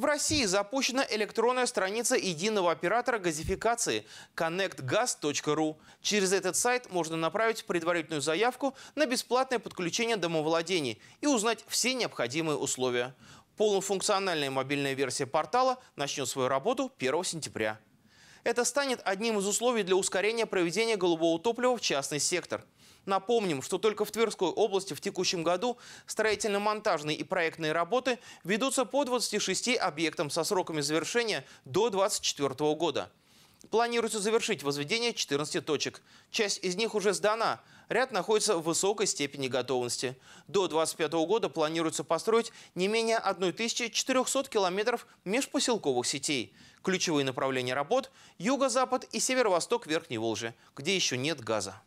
В России запущена электронная страница единого оператора газификации connectgas.ru. Через этот сайт можно направить предварительную заявку на бесплатное подключение домовладений и узнать все необходимые условия. Полнофункциональная мобильная версия портала начнет свою работу 1 сентября. Это станет одним из условий для ускорения проведения голубого топлива в частный сектор – Напомним, что только в Тверской области в текущем году строительно-монтажные и проектные работы ведутся по 26 объектам со сроками завершения до 2024 года. Планируется завершить возведение 14 точек. Часть из них уже сдана. Ряд находится в высокой степени готовности. До 2025 года планируется построить не менее 1400 километров межпоселковых сетей. Ключевые направления работ – юго-запад и северо-восток Верхней Волжи, где еще нет газа.